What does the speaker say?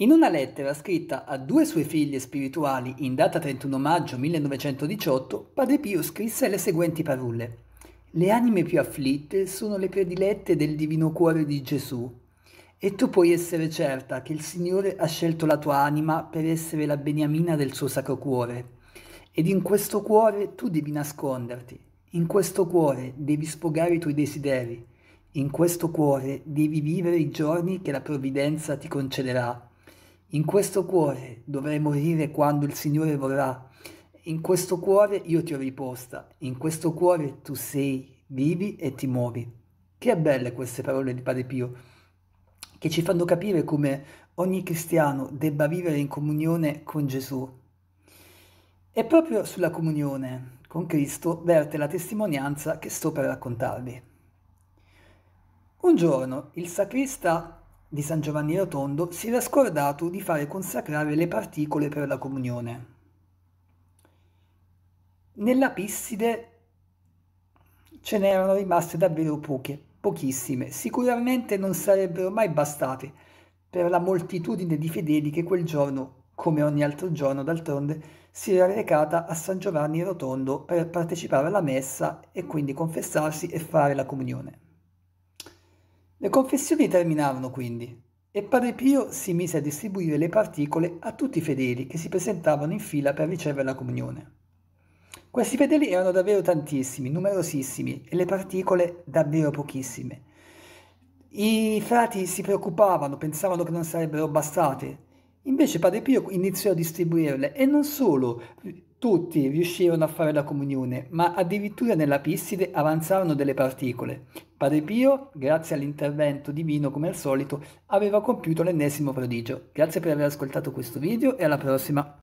In una lettera scritta a due sue figlie spirituali in data 31 maggio 1918, Padre Pio scrisse le seguenti parole. Le anime più afflitte sono le predilette del Divino Cuore di Gesù e tu puoi essere certa che il Signore ha scelto la tua anima per essere la beniamina del suo sacro cuore. Ed in questo cuore tu devi nasconderti, in questo cuore devi sfogare i tuoi desideri, in questo cuore devi vivere i giorni che la provvidenza ti concederà. In questo cuore dovrei morire quando il Signore vorrà. In questo cuore io ti ho riposta. In questo cuore tu sei, vivi e ti muovi. Che belle queste parole di Padre Pio, che ci fanno capire come ogni cristiano debba vivere in comunione con Gesù. E proprio sulla comunione con Cristo verte la testimonianza che sto per raccontarvi. Un giorno il sacrista di San Giovanni Rotondo si era scordato di fare consacrare le particole per la comunione. Nella Pisside ce n'erano rimaste davvero poche, pochissime, sicuramente non sarebbero mai bastate per la moltitudine di fedeli che quel giorno, come ogni altro giorno d'altronde, si era recata a San Giovanni Rotondo per partecipare alla messa e quindi confessarsi e fare la comunione. Le confessioni terminarono quindi e Padre Pio si mise a distribuire le particole a tutti i fedeli che si presentavano in fila per ricevere la comunione. Questi fedeli erano davvero tantissimi, numerosissimi e le particole davvero pochissime. I frati si preoccupavano, pensavano che non sarebbero bastate. Invece Padre Pio iniziò a distribuirle e non solo tutti riuscirono a fare la comunione, ma addirittura nella pisside avanzarono delle particole. Padre Pio, grazie all'intervento divino come al solito, aveva compiuto l'ennesimo prodigio. Grazie per aver ascoltato questo video e alla prossima!